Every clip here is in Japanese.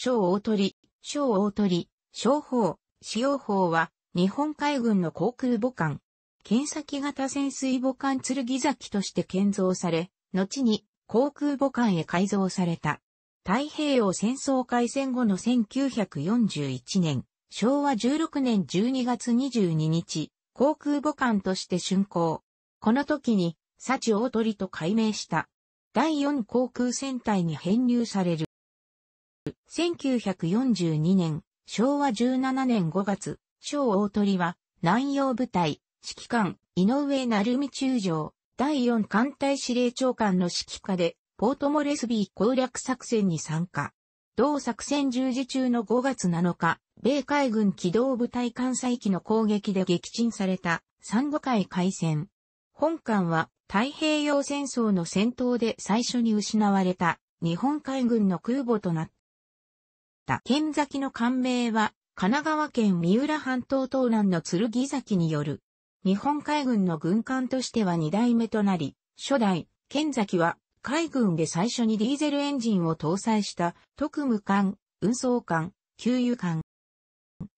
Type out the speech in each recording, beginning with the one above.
小大鳥、小大鳥、小砲、使用砲は、日本海軍の航空母艦、剣先型潜水母艦剣崎として建造され、後に航空母艦へ改造された。太平洋戦争開戦後の1941年、昭和16年12月22日、航空母艦として竣工。この時に、幸大鳥と改名した。第4航空戦隊に編入される。1942年、昭和17年5月、小大鳥は、南洋部隊、指揮官、井上成美中将、第4艦隊司令長官の指揮下で、ポートモレスビー攻略作戦に参加。同作戦従事中の5月7日、米海軍機動部隊艦載機の攻撃で撃沈された、三五海海戦。本艦は太平洋戦争の戦闘で最初に失われた日本海軍の空母となった。。剣崎の官名は、神奈川県三浦半島東南の剣崎による、日本海軍の軍艦としては2代目となり、初代、剣崎は、海軍で最初にディーゼルエンジンを搭載した特務艦、運送艦、給油艦。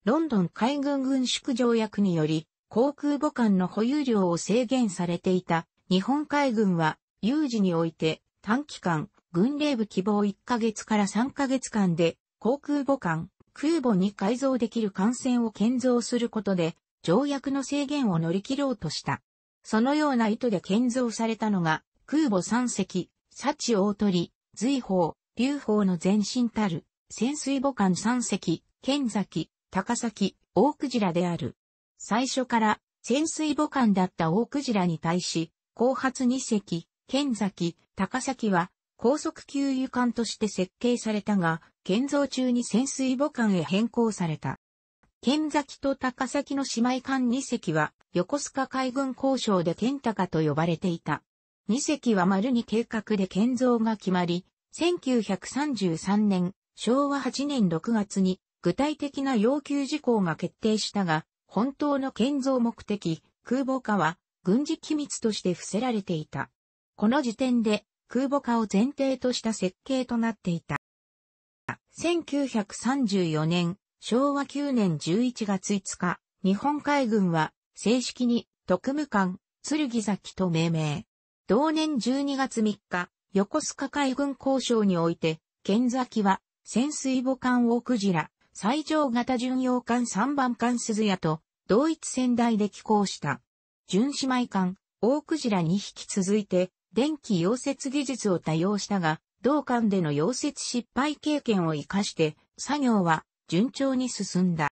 ロンドン海軍軍縮条約により、航空母艦の保有量を制限されていた日本海軍は、有事において短期間、軍令部希望1ヶ月から3ヶ月間で航空母艦、空母に改造できる艦船を建造することで、条約の制限を乗り切ろうとした。そのような意図で建造されたのが、空母3隻、サチ大鳥、随宝、流宝の前身たる、潜水母艦3隻、剣崎、高崎、大クジラである。最初から潜水母艦だった大クジラに対し、後発2隻、剣崎、高崎は高速給油艦として設計されたが、建造中に潜水母艦へ変更された。剣崎と高崎の姉妹艦2隻は、横須賀海軍交渉で天高と呼ばれていた。2隻は丸に計画で建造が決まり、1933年、昭和8年6月に、具体的な要求事項が決定したが、本当の建造目的、空母化は、軍事機密として伏せられていた。この時点で、空母化を前提とした設計となっていた。1934年、昭和9年11月5日、日本海軍は正式に特務艦、剣崎と命名。同年12月3日、横須賀海軍交渉において、剣崎は潜水母艦大クジラ、最上型巡洋艦3番艦鈴屋と同一船台で寄港した。巡姉妹艦大クジラに引き続いて電気溶接技術を多用したが、同館での溶接失敗経験を活かして、作業は順調に進んだ。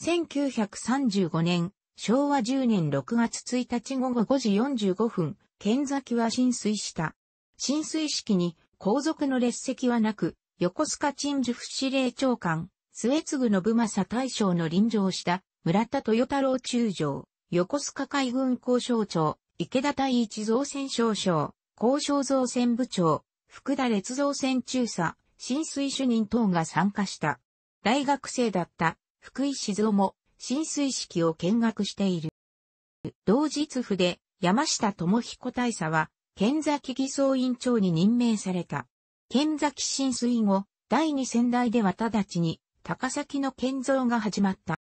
1935年、昭和10年6月1日午後5時45分、剣崎は浸水した。浸水式に皇族の列席はなく、横須賀鎮守府司令長官、末継信正大将の臨場した村田豊太郎中将、横須賀海軍交渉長、池田大一造船少将、交渉造船部長、福田列造船中佐、浸水主任等が参加した。大学生だった福井静雄も浸水式を見学している。同日府で山下智彦大佐は、剣崎偽装委員長に任命された。剣崎浸水後、第二仙台では直ちに高崎の建造が始まった。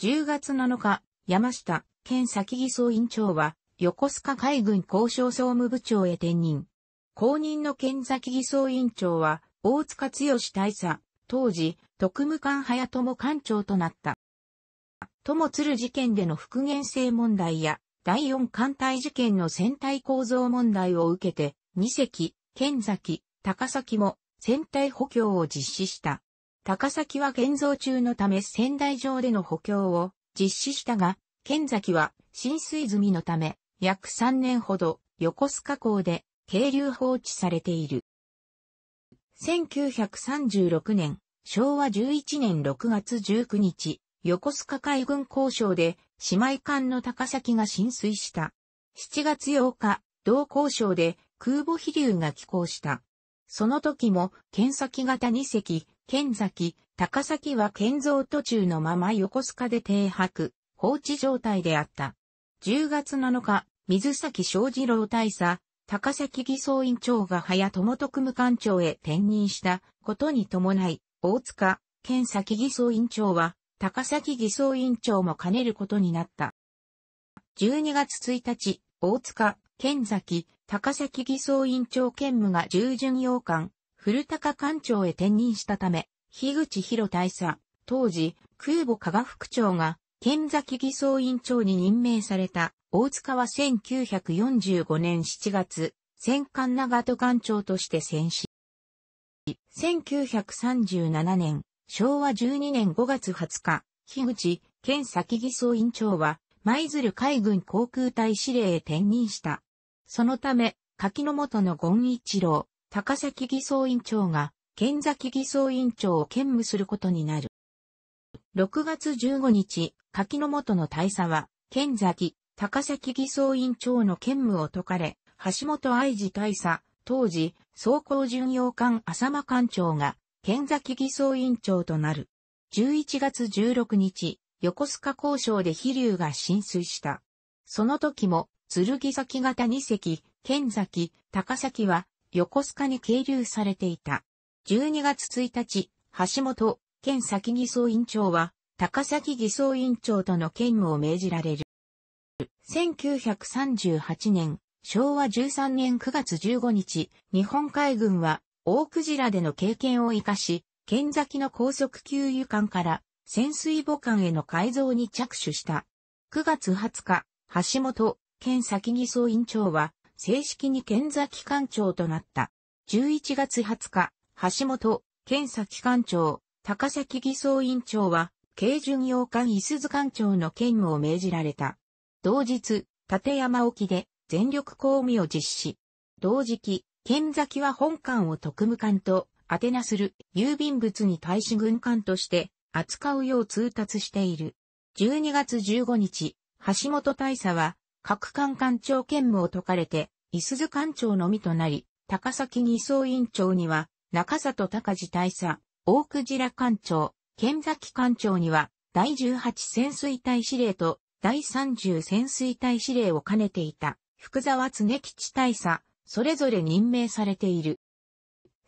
10月7日、山下、剣崎偽装委員長は、横須賀海軍交渉総務部長へ転任。後任の県崎偽装委員長は、大塚剛大佐、当時、特務官早友官長となった。友鶴事件での復元性問題や、第四艦隊事件の船体構造問題を受けて、二隻、県崎、高崎も船体補強を実施した。高崎は建造中のため仙台上での補強を実施したが、県崎は浸水済みのため約3年ほど横須賀港で渓流放置されている。1936年、昭和11年6月19日、横須賀海軍交渉で姉妹艦の高崎が浸水した。7月8日、同交渉で空母飛竜が寄港した。その時も、剣先型2隻、剣崎、高崎は建造途中のまま横須賀で停泊、放置状態であった。10月7日、水崎正二郎大佐、高崎偽装院長が早友徳務官長へ転任したことに伴い、大塚、県崎偽装院長は、高崎偽装院長も兼ねることになった。12月1日、大塚、県崎、高崎偽装院長兼務が従順洋官、古高官長へ転任したため、樋口博大佐、当時、空母加賀副長が、県崎偽装委員長に任命された大塚は1945年7月、戦艦長戸艦長として戦死。1937年、昭和12年5月20日、樋口、県崎偽装委員長は、舞鶴海軍航空隊司令へ転任した。そのため、柿の本の権一郎、高崎偽装委員長が、県崎偽装委員長を兼務することになる。6月15日、柿の元の大佐は、剣崎、高崎偽装院長の兼務を解かれ、橋本愛治大佐、当時、総工巡洋艦浅間艦長が、剣崎偽装院長となる。11月16日、横須賀交渉で飛竜が浸水した。その時も、剣崎型二隻、剣崎、高崎は、横須賀に係留されていた。12月1日、橋本、県先偽装委員長は、高崎偽装委員長との兼務を命じられる。1938年、昭和13年9月15日、日本海軍は、大クジラでの経験を活かし、県崎の高速給油艦から潜水母艦への改造に着手した。9月20日、橋本、県崎偽装委員長は、正式に県崎艦長となった。11月20日、橋本、県崎艦長、高崎偽装委員長は、軽巡洋艦伊豆艦長の兼務を命じられた。同日、立山沖で全力公務を実施。同時期、剣崎は本艦を特務艦と、宛名する郵便物に対し軍艦として扱うよう通達している。12月15日、橋本大佐は、各艦艦長兼務を解かれて、伊豆艦長のみとなり、高崎二委員長には、中里隆次大佐、大鯨艦長、剣崎艦長には、第18潜水隊司令と第30潜水隊司令を兼ねていた、福沢常吉大佐、それぞれ任命されている。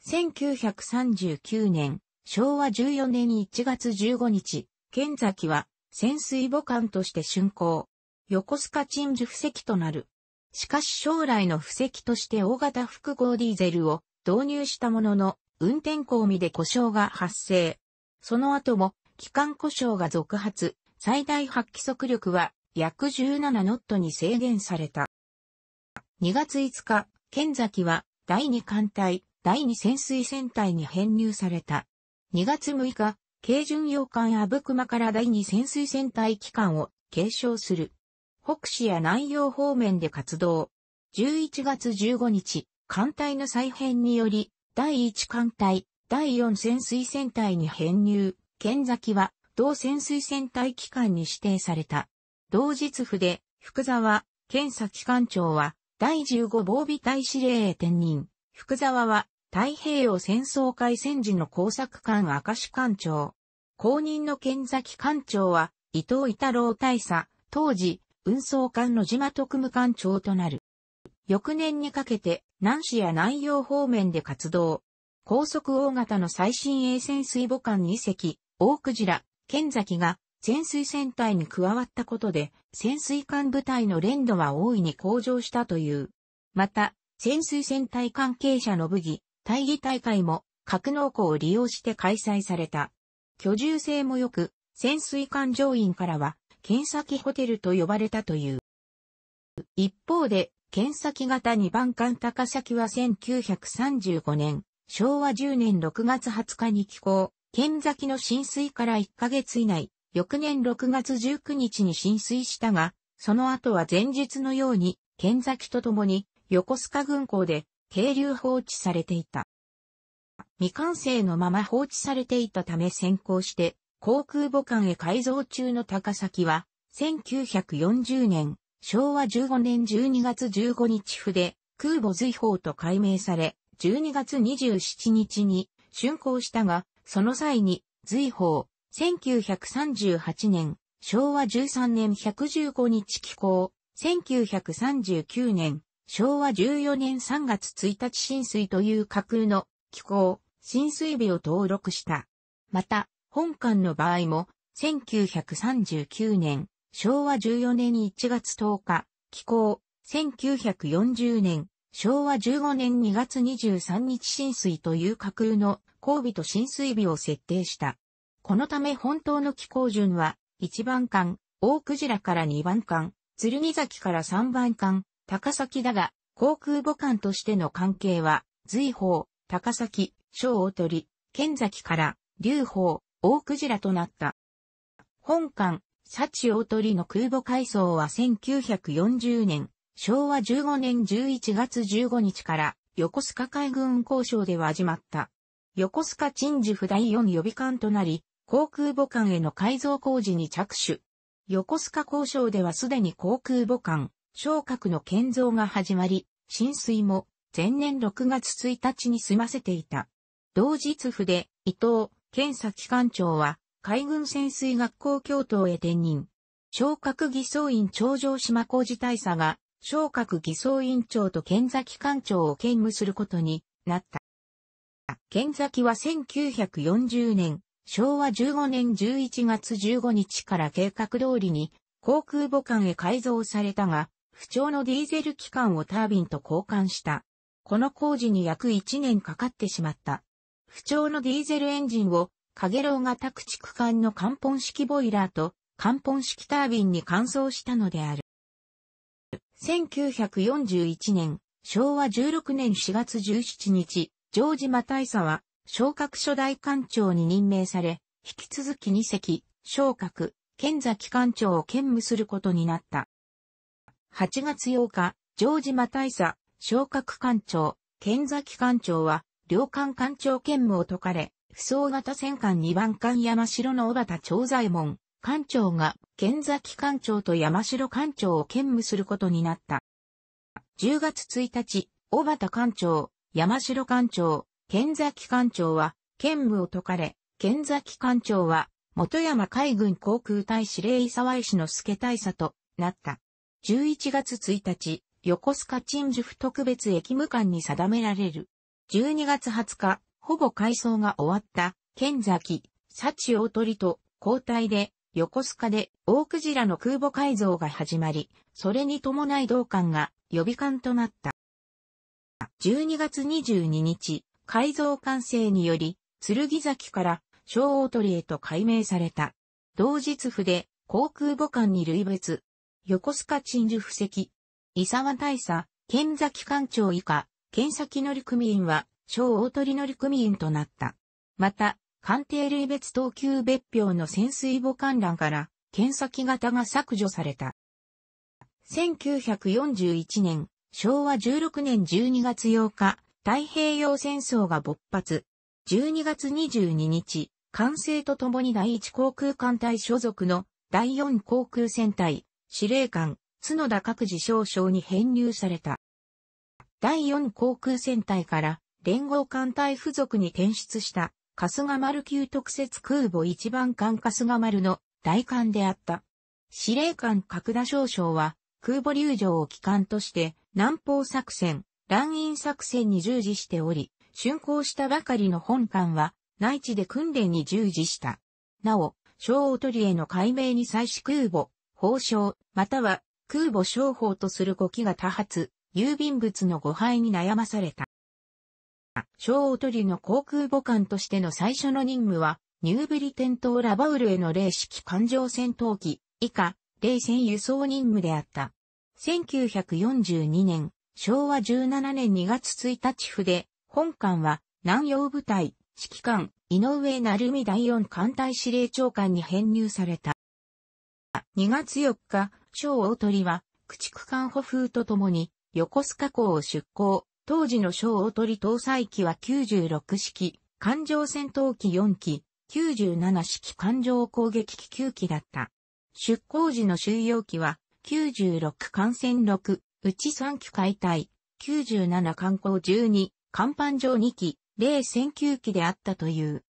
1939年、昭和14年1月15日、剣崎は潜水母艦として竣工。横須賀鎮守布石となる。しかし将来の布石として大型複合ディーゼルを導入したものの、運転工味で故障が発生。その後も、機関故障が続発、最大発揮速力は約17ノットに制限された。2月5日、剣崎は第2艦隊、第2潜水船隊に編入された。2月6日、軽巡洋艦アブクマから第2潜水船隊機関を継承する。北市や南洋方面で活動。11月15日、艦隊の再編により、第1艦隊、第4潜水船隊に編入、剣崎は同潜水船隊機関に指定された。同日府で、福沢、剣崎艦長は、第15防備隊司令へ転任。福沢は、太平洋戦争開戦時の工作艦明石艦長。後任の剣崎艦長は、伊藤伊太郎大佐、当時、運送艦の島特務艦長となる。翌年にかけて、南市や南洋方面で活動。高速大型の最新鋭潜水母艦2隻、大クジラ、剣崎が潜水船隊に加わったことで、潜水艦部隊の連度は大いに向上したという。また、潜水船隊関係者の武技、大義大会も格納庫を利用して開催された。居住性も良く、潜水艦乗員からは、剣先ホテルと呼ばれたという。一方で、剣先型二番艦高崎は1935年、昭和10年6月20日に寄港、剣崎の浸水から1ヶ月以内、翌年6月19日に浸水したが、その後は前日のように、剣崎と共に横須賀軍港で渓流放置されていた。未完成のまま放置されていたため先行して、航空母艦へ改造中の高崎は、1940年昭和15年12月15日筆、空母随法と改名され、12月27日に竣工したが、その際に、随法、1938年、昭和13年115日寄港、1939年、昭和14年3月1日浸水という架空の寄港、浸水日を登録した。また、本館の場合も、1939年、昭和14年1月10日、寄港、1940年、昭和15年2月23日浸水という架空の交尾と浸水日を設定した。このため本当の寄港順は、1番艦、大クジラから2番艦、鶴見崎から3番艦、高崎だが、航空母艦としての関係は、随宝、高崎、小大鳥、剣崎から、竜宝、大クジラとなった。本艦、シャチ大鳥の空母改装は1940年、昭和15年11月15日から横須賀海軍交渉では始まった。横須賀鎮守府第4予備艦となり、航空母艦への改造工事に着手。横須賀交渉ではすでに航空母艦、昇格の建造が始まり、浸水も前年6月1日に済ませていた。同日府で伊藤、検査機関長は海軍潜水学校教頭へ転任。昇格偽装院長城島工事大佐が、昇格偽装院長と剣崎官長を兼務することになった。剣崎は1940年、昭和15年11月15日から計画通りに航空母艦へ改造されたが、不調のディーゼル機関をタービンと交換した。この工事に約1年かかってしまった。不調のディーゼルエンジンを影楼ロウが宅地区間の関本式ボイラーと関本式タービンに換装したのである。1941年、昭和16年4月17日、ジョージ・マタイサは、昇格初代官庁に任命され、引き続き2席、昇格、県崎官庁を兼務することになった。8月8日、ジョージ・マタイサ、昇格官庁、県崎官庁は、両官官庁兼務を解かれ、不走型戦艦2番艦山城の小畑長左衛門、艦長が、剣崎艦長と山城艦長を兼務することになった。10月1日、小畑艦長、山城艦長、剣崎艦長は、兼務を解かれ、剣崎艦長は、元山海軍航空隊司令沢井氏の助大佐となった。11月1日、横須賀鎮守府特別駅務官に定められる。12月20日、ほぼ改装が終わった、剣崎、幸大鳥と交代で、横須賀で大クジラの空母改造が始まり、それに伴い同艦が予備艦となった。12月22日、改造完成により、剣崎から小大鳥へと改名された。同日府で航空母艦に類別。横須賀鎮守布石。伊沢大佐、剣崎艦長以下、剣崎乗組員は小大鳥乗組員となった。また、艦艇類別等級別表の潜水母艦欄から、検査機型が削除された。1941年、昭和16年12月8日、太平洋戦争が勃発。12月22日、完成とともに第一航空艦隊所属の第四航空戦隊、司令官、角田各自少将に編入された。第四航空戦隊から連合艦隊付属に転出した春日丸級特設空母一番艦春日丸の大艦であった。司令官角田少将は空母流上を機関として南方作戦、乱印作戦に従事しており、竣工したばかりの本艦は内地で訓練に従事した。なお、小おとりへの解明に際し空母、法章、または空母商法とする語気が多発、郵便物の誤配に悩まされた。小おとりの航空母艦としての最初の任務は、ニューブリテン島ラバウルへの霊式艦上戦闘機、以下、霊戦輸送任務であった。1942年、昭和17年2月1日府で、本艦は、南洋部隊、指揮官、井上成美第四艦隊司令長官に編入された。2月4日、小大鳥は、駆逐艦補風とともに、横須賀港を出港、当時の小を取り搭載機は96式、艦上戦闘機4機、97式艦上攻撃機9機だった。出港時の収容機は96艦船6、うち3機解体、97艦港12、艦板上2機、0戦9機であったという。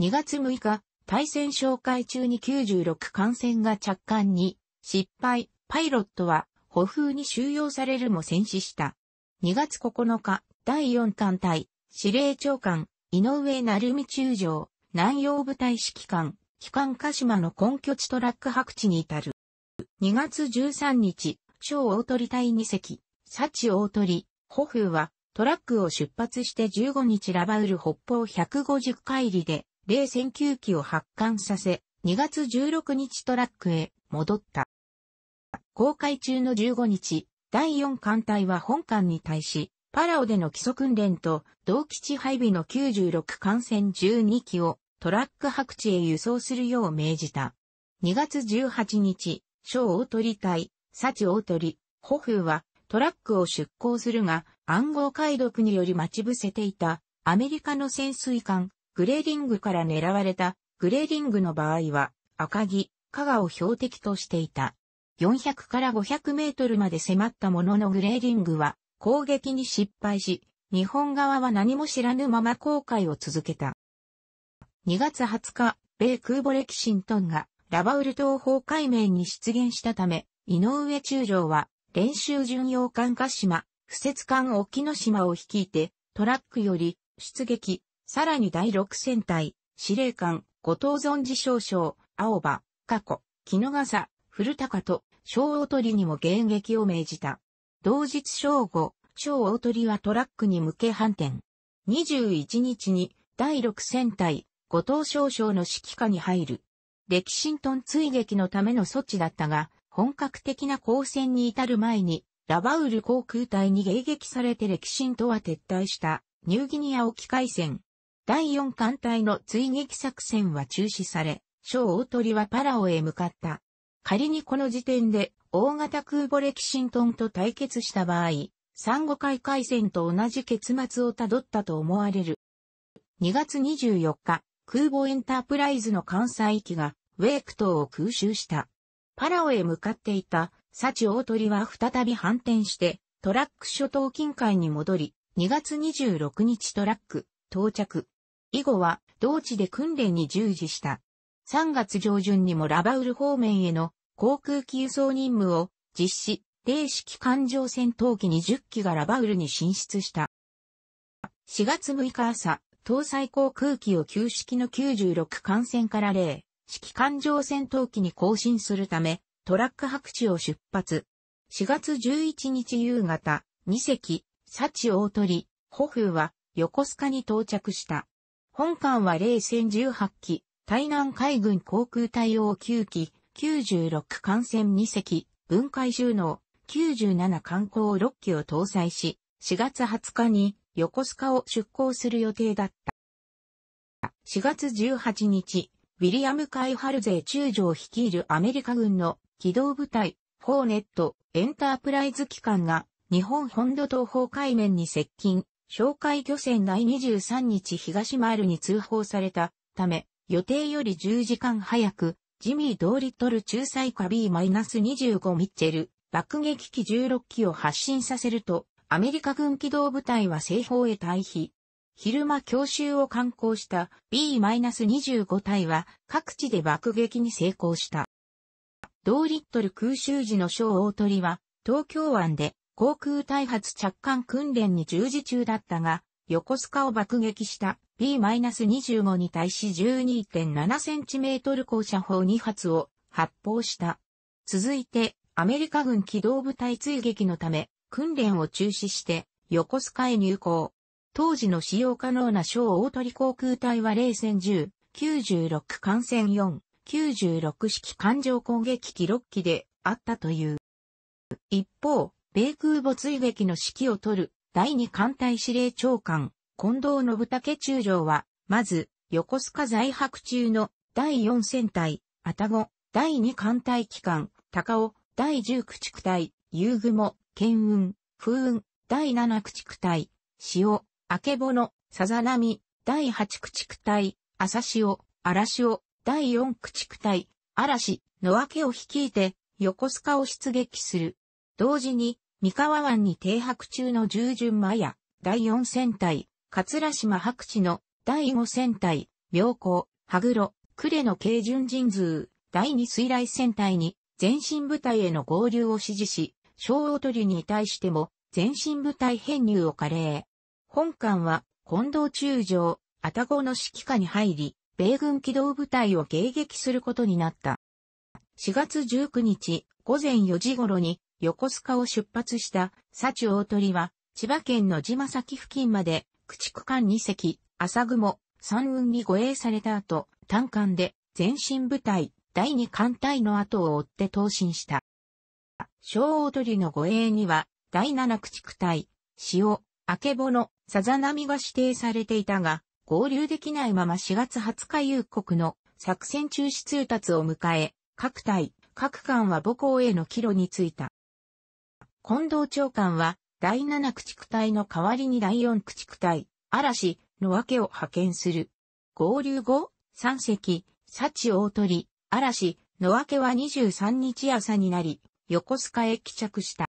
2月6日、対戦紹介中に96艦船が着艦に失敗、パイロットは歩風に収容されるも戦死した。2月9日、第4艦隊、司令長官、井上成美中将、南洋部隊指揮官、機関鹿島の根拠地トラック白地に至る。2月13日、小大鳥隊2隻、幸大鳥、ホフは、トラックを出発して15日ラバウル北方150海里で、零戦球機を発艦させ、2月16日トラックへ戻った。公開中の15日、第4艦隊は本艦に対し、パラオでの基礎訓練と同基地配備の96艦船12機をトラック白地へ輸送するよう命じた。2月18日、小大鳥隊、サチ大鳥、ホフーはトラックを出港するが暗号解読により待ち伏せていたアメリカの潜水艦グレーディングから狙われたグレーディングの場合は赤木、加賀を標的としていた。400から500メートルまで迫ったもののグレーディングは攻撃に失敗し、日本側は何も知らぬまま航海を続けた。2月20日、米空母レキシントンがラバウル島崩壊面に出現したため、井上中将は練習巡洋艦鹿島、不設艦沖ノ島を率いて、トラックより出撃、さらに第6戦隊、司令官、後藤存寺少将、青葉、過去、木野笠、古高と小大鳥にも迎撃を命じた。同日正午、小大鳥はトラックに向け反転。21日に第6戦隊、後藤少将の指揮下に入る。歴神トン追撃のための措置だったが、本格的な交戦に至る前に、ラバウル航空隊に迎撃されて歴神とは撤退した、ニューギニア沖海戦。第4艦隊の追撃作戦は中止され、小大鳥はパラオへ向かった。仮にこの時点で大型空母レキシントンと対決した場合、三五海海戦と同じ結末をたどったと思われる。2月24日、空母エンタープライズの艦載機がウェーク島を空襲した。パラオへ向かっていたサチオトリは再び反転してトラック諸島近海に戻り、2月26日トラック到着。以後は同地で訓練に従事した。3月上旬にもラバウル方面への航空機輸送任務を実施、零式艦上戦闘機20機がラバウルに進出した。4月6日朝、搭載航空機を旧式の96艦船から0式艦上戦闘機に更新するため、トラック白地を出発。4月11日夕方、2隻、サチ大鳥、ホフーは横須賀に到着した。本艦は0戦18機、台南海軍航空対応9機、96艦船2隻、分解収納、97艦航6機を搭載し、4月20日に横須賀を出港する予定だった。4月18日、ウィリアム・カイ・ハルゼ中将率いるアメリカ軍の機動部隊、ホーネット、エンタープライズ機関が日本本土東方海面に接近、哨戒漁船第23日東マールに通報されたため、予定より10時間早く、ジミー・ドーリットル仲裁下 B-25 ミッチェル、爆撃機16機を発進させると、アメリカ軍機動部隊は西方へ退避。昼間強襲を観光した B-25 隊は各地で爆撃に成功した。ドーリットル空襲時の小大鳥は東京湾で航空開発着艦訓練に従事中だったが、横須賀を爆撃した P-25 に対し 12.7cm 高射砲2発を発砲した。続いて、アメリカ軍機動部隊追撃のため、訓練を中止して、横須賀へ入港。当時の使用可能な小大鳥航空隊は0戦10、96艦船4、96式艦上攻撃機6機であったという。一方、米空母追撃の指揮を取る第2艦隊司令長官、近藤信武中将は、まず、横須賀在泊中の第四戦隊、たご、第二艦隊機関、高尾、第十駆逐隊、夕雲、剣雲、風雲、第七駆逐隊、潮、明けぼの、さざ波、第八駆逐隊、朝潮、嵐潮、第四駆逐隊、嵐、のわけを率いて、横須賀を出撃する。同時に、三河湾に停泊中の従順間や、第四戦隊、桂島白地の第5戦隊、妙高、羽黒、呉の軽巡人数、第2水雷戦隊に前進部隊への合流を指示し、小大鳥に対しても前進部隊編入を加齢。本艦は近藤中将、たごの指揮下に入り、米軍機動部隊を迎撃することになった。4月19日午前4時頃に横須賀を出発した、佐大鳥は、千葉県の島崎付近まで駆逐艦2隻、朝雲、三雲に護衛された後、単艦で前進部隊、第2艦隊の後を追って投進した。小大鳥の護衛には、第7駆逐隊、潮、明けぼの、さざ波が指定されていたが、合流できないまま4月20日夕刻の作戦中止通達を迎え、各隊、各艦は母校への帰路についた。近藤長官は、第七駆逐隊の代わりに第四駆逐隊、嵐の分けを派遣する。合流後、三隻、サチ大鳥、嵐の分けは23日朝になり、横須賀へ帰着した。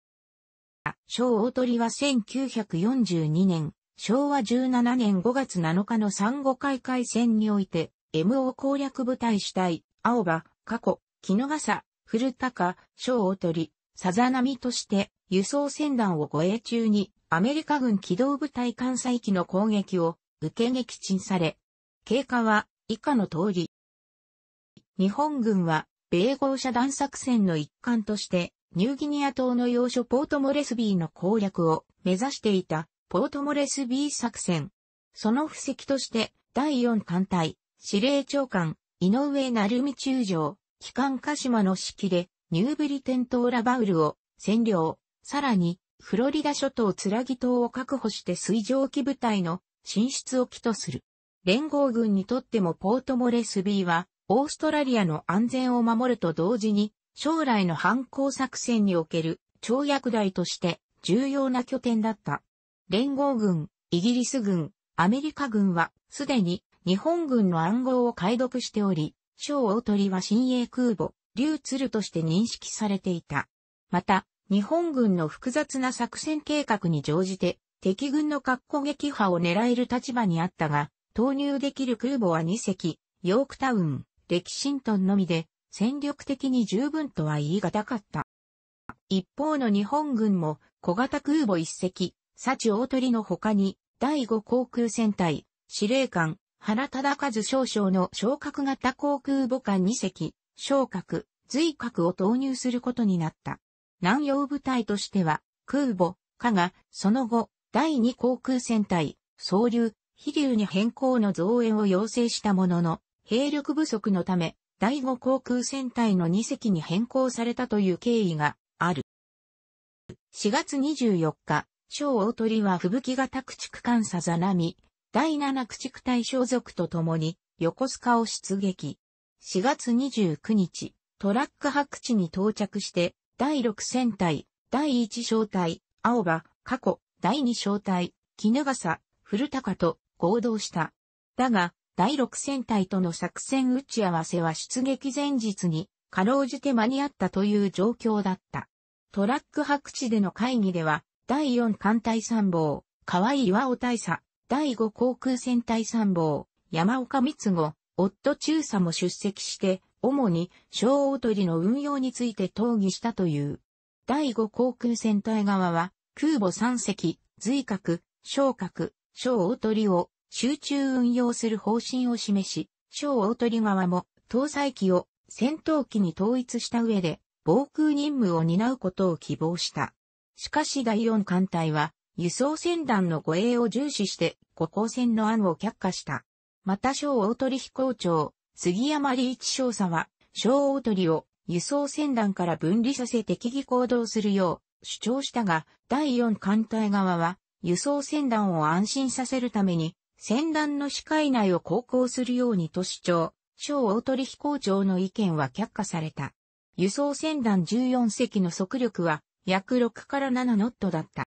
小大鳥は1942年、昭和17年5月7日の産後回。海戦において、MO 攻略部隊主体、青葉、過去、木の笠、古高、小大鳥、さざ波として、輸送船団を護衛中にアメリカ軍機動部隊艦載機の攻撃を受け撃沈され、経過は以下の通り。日本軍は米豪遮断作戦の一環としてニューギニア島の要所ポートモレスビーの攻略を目指していたポートモレスビー作戦。その布石として第4艦隊司令長官井上成美中将機関鹿島の指揮でニューブリテントーラバウルを占領。さらに、フロリダ諸島ツラギ島を確保して水蒸気部隊の進出を起とする。連合軍にとってもポートモレスビーは、オーストラリアの安全を守ると同時に、将来の反抗作戦における跳躍台として重要な拠点だった。連合軍、イギリス軍、アメリカ軍は、すでに日本軍の暗号を解読しており、小大鳥は新鋭空母、リュウツルとして認識されていた。また、日本軍の複雑な作戦計画に乗じて、敵軍の核攻撃波を狙える立場にあったが、投入できる空母は2隻、ヨークタウン、レキシントンのみで、戦力的に十分とは言い難かった。一方の日本軍も、小型空母1隻、サチ大鳥の他に、第5航空戦隊、司令官、原忠和少将の昇格型航空母艦2隻、昇格、随格を投入することになった。南洋部隊としては、空母、加が、その後、第二航空戦隊、総流、飛流に変更の増援を要請したものの、兵力不足のため、第五航空戦隊の2隻に変更されたという経緯がある。4月24日、小大鳥は吹雪型駆逐艦さざ波、第七駆逐隊小族と共に、横須賀を出撃。4月29日、トラック白地に到着して、第6戦隊、第1小隊、青葉、過去、第2小隊、絹笠、古高と合同した。だが、第6戦隊との作戦打ち合わせは出撃前日に、かろうじて間に合ったという状況だった。トラック白地での会議では、第4艦隊参謀、河合岩尾大佐、第5航空戦隊参謀、山岡光子、夫中佐も出席して、主に小大鳥の運用について討議したという。第5航空戦隊側は、空母3隻、随角、小角、小大鳥を集中運用する方針を示し、小大鳥側も搭載機を戦闘機に統一した上で、防空任務を担うことを希望した。しかし第4艦隊は、輸送船団の護衛を重視して、護光船の案を却下した。また小大鳥飛行長、杉山リーチ少佐は、小大鳥を輸送船団から分離させ敵議行動するよう主張したが、第4艦隊側は、輸送船団を安心させるために、船団の視界内を航行するようにと主張、小大鳥飛行長の意見は却下された。輸送船団14隻の速力は約6から7ノットだった。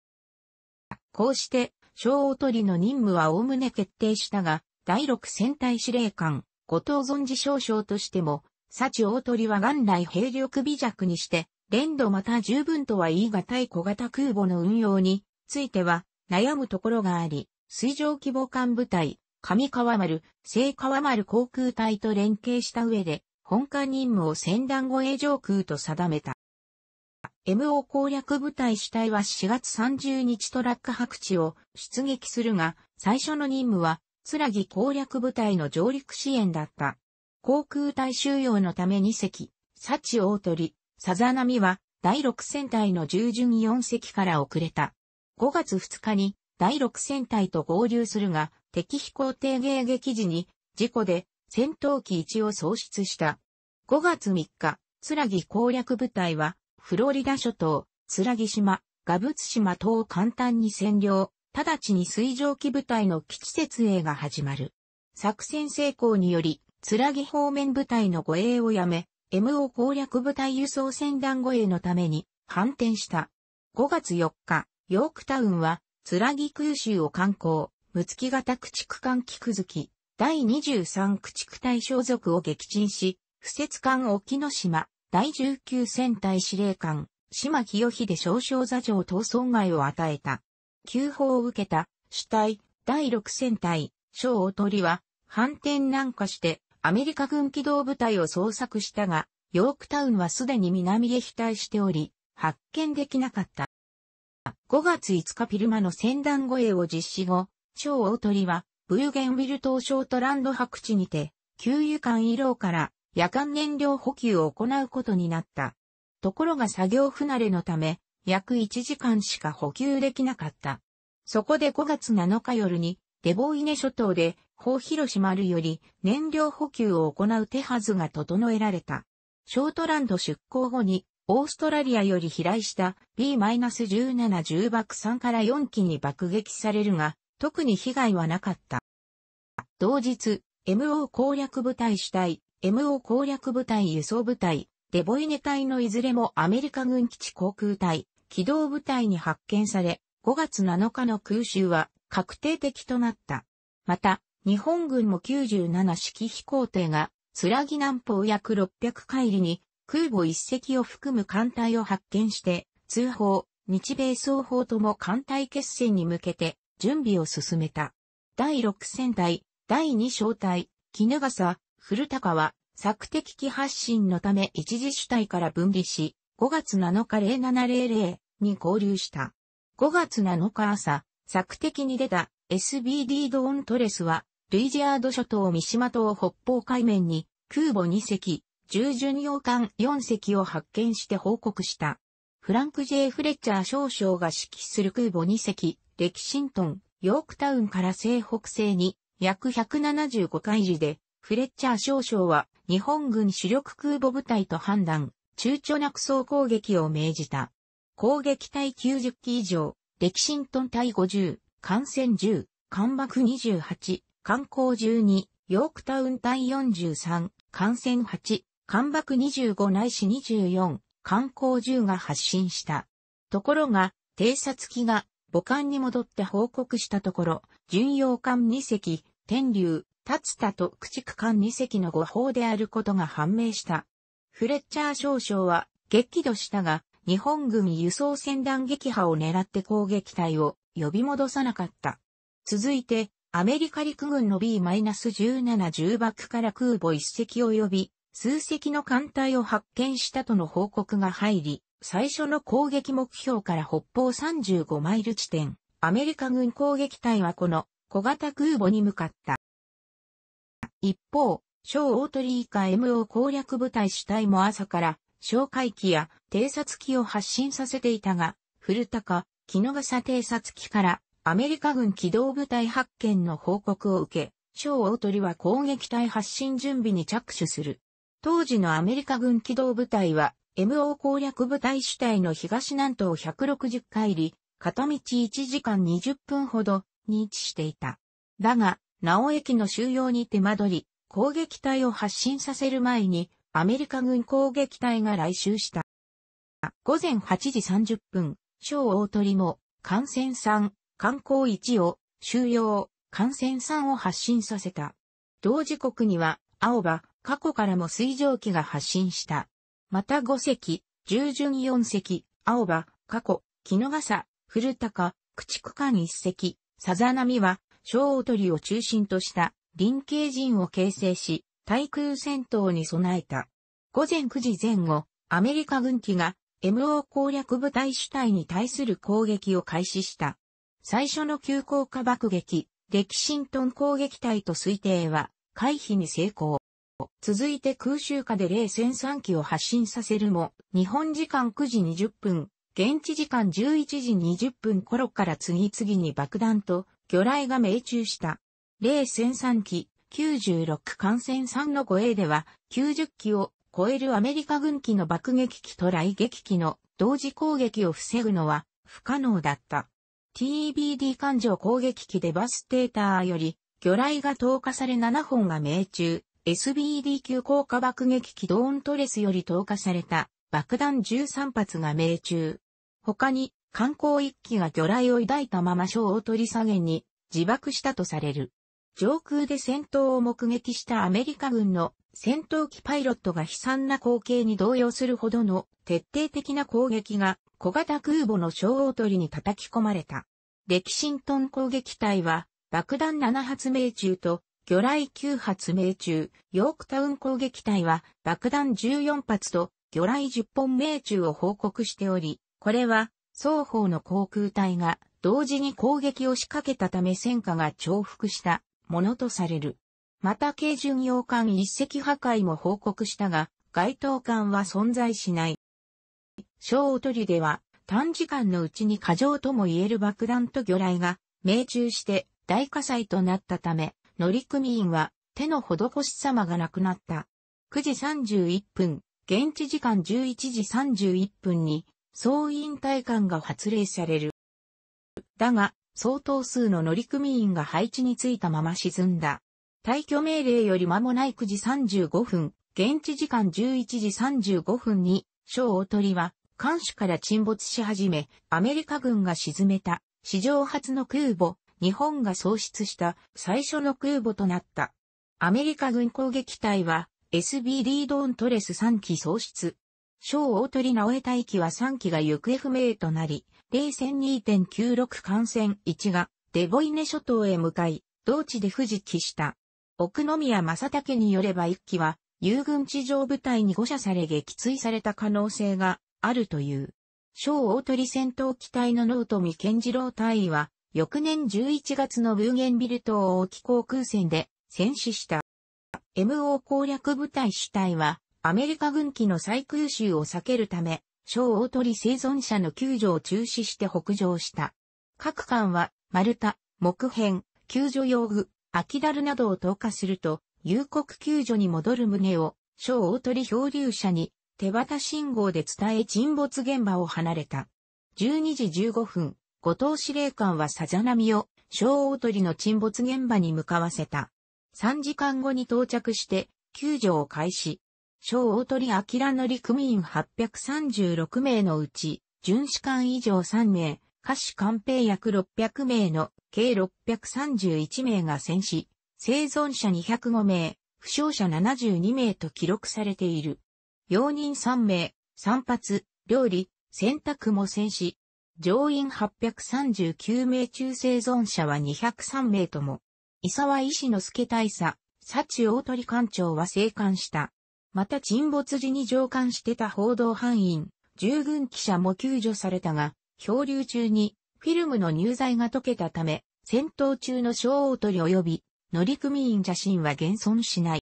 こうして、小大鳥の任務は概ね決定したが、第6戦隊司令官、ご当存寺少将としても、幸大鳥は元来兵力微弱にして、連度また十分とは言い難い小型空母の運用については悩むところがあり、水上規模艦部隊、上川丸、聖川丸航空隊と連携した上で、本艦任務を戦団護衛上空と定めた。MO 攻略部隊主体は4月30日トラック白地を出撃するが、最初の任務はつらぎ攻略部隊の上陸支援だった。航空隊収容のため2隻、サチ大鳥、サザナミは第6戦隊の従順4隻から遅れた。5月2日に第6戦隊と合流するが、敵飛行艇迎撃時に事故で戦闘機1を喪失した。5月3日、つらぎ攻略部隊はフロリダ諸島、つらぎ島、ガブツ島等を簡単に占領。直ちに水上機部隊の基地設営が始まる。作戦成功により、津良木方面部隊の護衛をやめ、MO 攻略部隊輸送船団護衛のために反転した。5月4日、ヨークタウンは、津良木空襲を観光、六木型駆逐艦菊くずき、第23駆逐隊小属を撃沈し、不設艦沖ノ島、第19戦隊司令官、島清秀少将座長闘争外を与えた。急報を受けた主体第6戦隊小大鳥は反転南下してアメリカ軍機動部隊を捜索したが、ヨークタウンはすでに南へ飛隊しており、発見できなかった。5月5日ピルマの戦団護衛を実施後、超大鳥は、ブーゲンウィル島ショートランド白地にて、給油艦移動から夜間燃料補給を行うことになった。ところが作業不慣れのため、約1時間しか補給できなかった。そこで5月7日夜に、デボイネ諸島で、法広島るより燃料補給を行う手はずが整えられた。ショートランド出港後に、オーストラリアより飛来した B-17 重爆3から4機に爆撃されるが、特に被害はなかった。同日、MO 攻略部隊主体、MO 攻略部隊輸送部隊、デボイネ隊のいずれもアメリカ軍基地航空隊、機動部隊に発見され、5月7日の空襲は確定的となった。また、日本軍も97式飛行艇が、スラギ南方約600海里に空母1隻を含む艦隊を発見して、通報、日米双方とも艦隊決戦に向けて準備を進めた。第6戦隊、第2小隊、絹笠、古高は、索敵機発進のため一時主体から分離し、5月7日0700に合流した。5月7日朝、作敵に出た SBD ドーントレスは、ルイジアード諸島三島島北方海面に空母2隻、従巡洋艦4隻を発見して報告した。フランク・ジェイ・フレッチャー少将が指揮する空母2隻、レキシントン、ヨークタウンから西北西に約175海里で、フレッチャー少将は日本軍主力空母部隊と判断、躊躇なく総攻撃を命じた。攻撃隊90機以上、歴トン隊50、艦船10、艦爆28、艦港12、ヨークタウン隊43、艦船8、艦爆25ないし24、艦港10が発進した。ところが、偵察機が母艦に戻って報告したところ、巡洋艦2隻、天竜、立田と駆逐艦2隻の誤報であることが判明した。フレッチャー少将は激怒したが、日本軍輸送船団撃破を狙って攻撃隊を呼び戻さなかった。続いて、アメリカ陸軍の B-17 重爆から空母一隻及び、数隻の艦隊を発見したとの報告が入り、最初の攻撃目標から北方35マイル地点、アメリカ軍攻撃隊はこの小型空母に向かった。一方、小大鳥以下 MO 攻略部隊主体も朝から、哨戒機や偵察機を発進させていたが、古高、木の笠偵察機から、アメリカ軍機動部隊発見の報告を受け、小大鳥は攻撃隊発進準備に着手する。当時のアメリカ軍機動部隊は、MO 攻略部隊主体の東南東160海里、片道1時間20分ほどに位置していた。だが、直江機の収容に手間取り、攻撃隊を発進させる前に、アメリカ軍攻撃隊が来襲した。午前8時30分、小大鳥も、艦船3、艦港1を、収容、艦船3を発進させた。同時刻には、青葉、過去からも水蒸気が発進した。また5隻、従順4隻、青葉、過去、木の笠、古高、駆逐艦1隻、さざ波は、小大鳥を中心とした林系陣を形成し、対空戦闘に備えた。午前9時前後、アメリカ軍機が MO 攻略部隊主体に対する攻撃を開始した。最初の急降下爆撃、歴シントン攻撃隊と推定は回避に成功。続いて空襲下で0戦3機を発進させるも、日本時間9時20分、現地時間11時20分頃から次々に爆弾と魚雷が命中した。0戦3機、96艦戦3の護衛では、90機を超えるアメリカ軍機の爆撃機と雷撃機の同時攻撃を防ぐのは不可能だった。TBD 艦上攻撃機デバステーターより、魚雷が投下され7本が命中、SBD 級高架爆撃機ドーントレスより投下された爆弾13発が命中。他に、観光1機が魚雷を抱いたまま小を取り下げに自爆したとされる。上空で戦闘を目撃したアメリカ軍の戦闘機パイロットが悲惨な光景に動揺するほどの徹底的な攻撃が小型空母の小大鳥に叩き込まれた。レキシントン攻撃隊は爆弾7発命中と魚雷9発命中、ヨークタウン攻撃隊は爆弾14発と魚雷10本命中を報告しており、これは双方の航空隊が同時に攻撃を仕掛けたため戦火が重複したものとされる。また軽巡洋艦一隻破壊も報告したが、該当艦は存在しない。小おとりでは、短時間のうちに過剰とも言える爆弾と魚雷が命中して大火災となったため、乗組員は手の施し様がなくなった。9時31分、現地時間11時31分に総員隊艦が発令される。だが、相当数の乗組員が配置についたまま沈んだ。退去命令より間もない9時35分、現地時間11時35分に、小大鳥は、艦首から沈没し始め、アメリカ軍が沈めた、史上初の空母、日本が創出した最初の空母となった。アメリカ軍攻撃隊は、SB d ドーントレス3機創出。小大鳥直江大機は3機が行方不明となり、戦2 9 6艦船1がデボイネ諸島へ向かい、同地で不時期した。奥宮正武によれば1機は、遊軍地上部隊に誤射され撃墜された可能性があるという。小大鳥戦闘機隊のノートミ健次郎隊員は、翌年11月のブーゲンビル島沖航空戦で戦死した。MO 攻略部隊主体は、アメリカ軍機の再空襲を避けるため、小大鳥生存者の救助を中止して北上した。各艦は、丸太、木片、救助用具、秋樽などを投下すると、夕刻救助に戻る旨を、小大鳥漂流者に、手旗信号で伝え沈没現場を離れた。12時15分、後藤司令官はさざ波を小大鳥の沈没現場に向かわせた。3時間後に到着して救助を開始。小大鳥明則組員836名のうち、巡視官以上3名、下士官兵役600名の計631名が戦死、生存者205名、負傷者72名と記録されている。容認3名、散髪、料理、洗濯も戦死。乗員839名中生存者は203名とも。伊沢石之助大佐、幸大鳥艦長は生還した。また沈没時に乗艦してた報道班員、従軍記者も救助されたが、漂流中にフィルムの入材が解けたため、戦闘中の小大鳥及び乗組員写真は現存しない。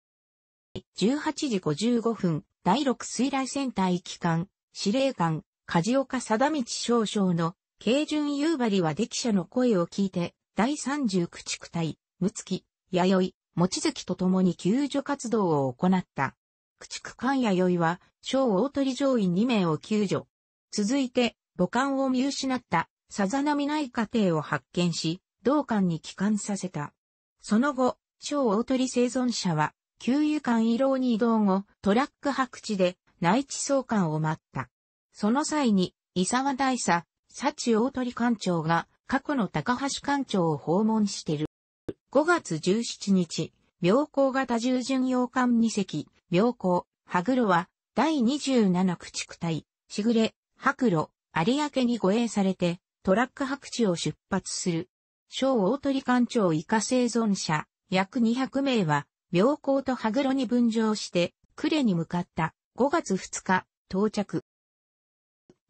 18時55分、第6水雷戦隊機関、司令官、梶岡貞道少将の、軽巡夕張は出来者の声を聞いて、第39地区隊、睦月、弥生、望月と共に救助活動を行った。駆逐艦弥生は、小大鳥上院2名を救助。続いて、母艦を見失った、さざ波ない家庭を発見し、同艦に帰還させた。その後、小大鳥生存者は、給油艦移動に移動後、トラック白地で、内地送艦を待った。その際に、伊沢大佐、佐知大鳥艦長が、過去の高橋艦長を訪問してる。5月17日、妙高型従巡洋艦2隻、良好、羽黒は、第27駆逐隊、しぐれ、白露、有明に護衛されて、トラック白地を出発する。小大鳥艦長以下生存者、約200名は、良好と羽黒に分譲して、呉に向かった、5月2日、到着。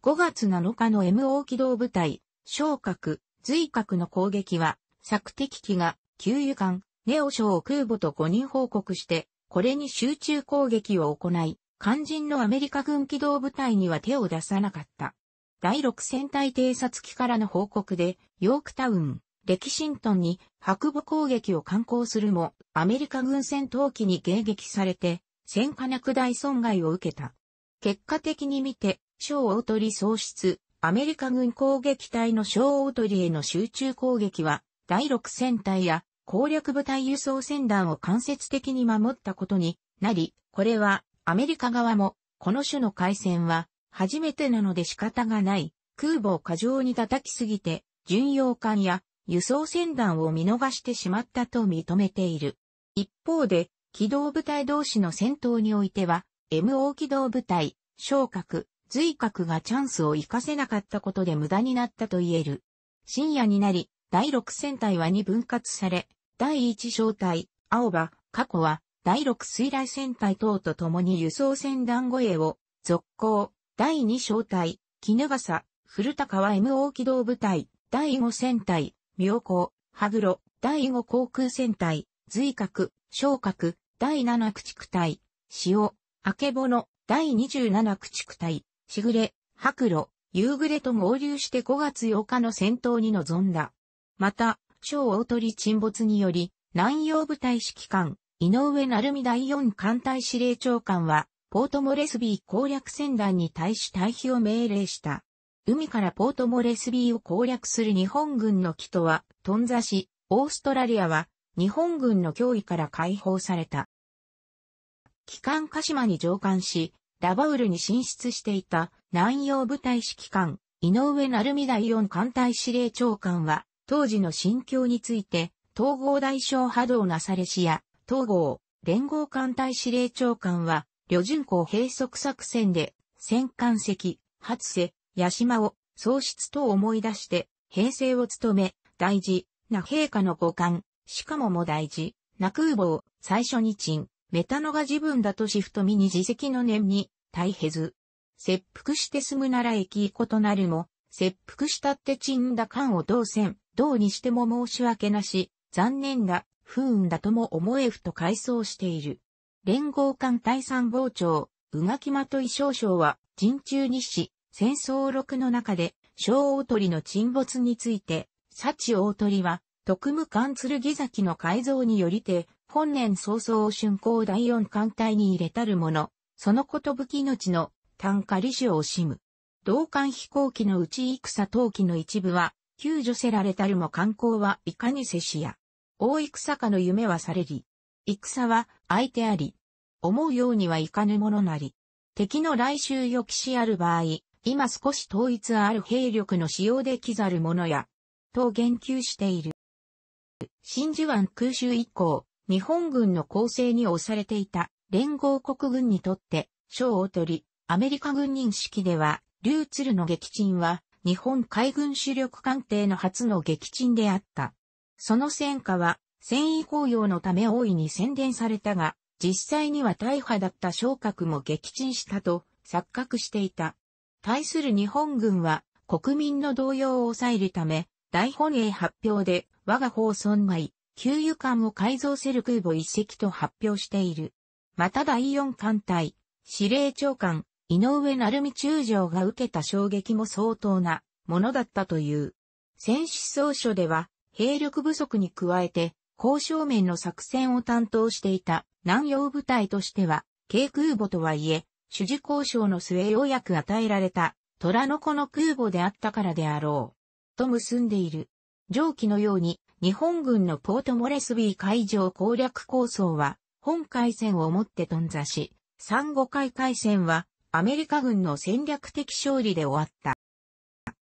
5月7日の MO 機動部隊、昇格、随核の攻撃は、索敵機が、給油艦、ネオショ空母と5人報告して、これに集中攻撃を行い、肝心のアメリカ軍機動部隊には手を出さなかった。第6戦隊偵察機からの報告で、ヨークタウン、レキシントンに白母攻撃を敢行するも、アメリカ軍戦闘機に迎撃されて、戦火な大損害を受けた。結果的に見て、小大鳥喪失、アメリカ軍攻撃隊の小大鳥への集中攻撃は、第6戦隊や攻略部隊輸送船団を間接的に守ったことになり、これはアメリカ側もこの種の海戦は初めてなので仕方がない空母を過剰に叩きすぎて巡洋艦や輸送船団を見逃してしまったと認めている。一方で機動部隊同士の戦闘においては MO 機動部隊、昇格、随格がチャンスを活かせなかったことで無駄になったと言える。深夜になり、第6戦隊は2分割され、第一小隊、青葉、過去は、第六水雷戦隊等と共に輸送船団護衛を、続行、第二小隊、絹笠、古高は MO 機動部隊、第五戦隊、妙高、羽黒、第五航空戦隊、随格、昇格、第七駆逐隊、潮、明けぼの、第27駆逐隊、しぐれ、白露、夕暮れと合流して5月8日の戦闘に臨んだ。また、超大鳥沈没により、南洋部隊指揮官、井上成美第4艦隊司令長官は、ポートモレスビー攻略船団に対し退避を命令した。海からポートモレスビーを攻略する日本軍の機とは、頓挫し、オーストラリアは、日本軍の脅威から解放された。機関鹿島に上官し、ラバウルに進出していた南洋部隊指揮官、井上成美第4艦隊司令長官は、当時の心境について、統合大将波動なされしや、統合、連合艦隊司令長官は、旅順港閉塞作戦で、戦艦石、初瀬、八島を喪失と思い出して、平成を務め、大事な陛下の五冠、しかもも大事な空母を最初に沈、メタノが自分だとシフトミに自責の念に、大へず。切腹して済むなら駅異となるも、切腹したって沈んだ艦を同戦。どうにしても申し訳なし、残念だ、不運だとも思えふと回想している。連合艦隊参謀長、宇垣的衣少将は、陣中日誌、戦争録の中で、小大鳥の沈没について、幸大鳥は、特務艦剣崎の改造によりて、本年早々春光第四艦隊に入れたるもの、そのことぶき命の単価理事を惜しむ。同艦飛行機のうち戦闘機の一部は、救助せられたるも観光はいかにせしや。大戦かの夢はされり。戦は相手あり。思うようにはいかぬものなり。敵の来襲予期しある場合、今少し統一ある兵力の使用できざるものや、と言及している。真珠湾空襲以降、日本軍の攻勢に押されていた連合国軍にとって、賞を取り、アメリカ軍認識では、リュツルの撃沈は、日本海軍主力艦艇の初の撃沈であった。その戦果は、戦意高揚のため大いに宣伝されたが、実際には大破だった昇格も撃沈したと錯覚していた。対する日本軍は国民の動揺を抑えるため、大本営発表で我が方損害、給油艦を改造せる空母一隻と発表している。また第四艦隊、司令長官、井上成美中将が受けた衝撃も相当なものだったという。戦死総書では、兵力不足に加えて、交渉面の作戦を担当していた南洋部隊としては、軽空母とはいえ、主事交渉の末ようやく与えられた、虎の子の空母であったからであろう。と結んでいる。上記のように、日本軍のポートモレスビー海上攻略構想は、本海戦をもって頓挫し、三五海海戦は、アメリカ軍の戦略的勝利で終わった。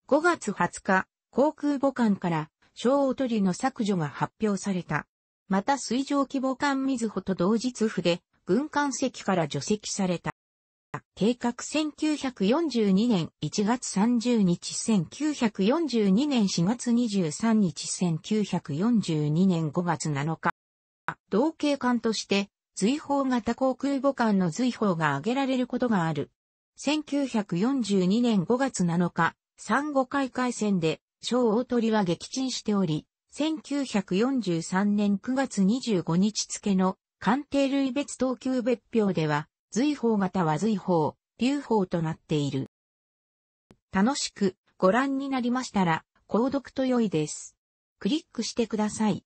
5月20日、航空母艦から小おとりの削除が発表された。また水上規模艦水穂と同日府で軍艦席から除籍された。計画1942年1月30日1942年4月23日1942年5月7日。同計艦として随砲型航空母艦の随砲が挙げられることがある。1942年5月7日、産後開会戦で、小大鳥は撃沈しており、1943年9月25日付の官邸類別等級別表では、随法型は随法、流法となっている。楽しくご覧になりましたら、購読と良いです。クリックしてください。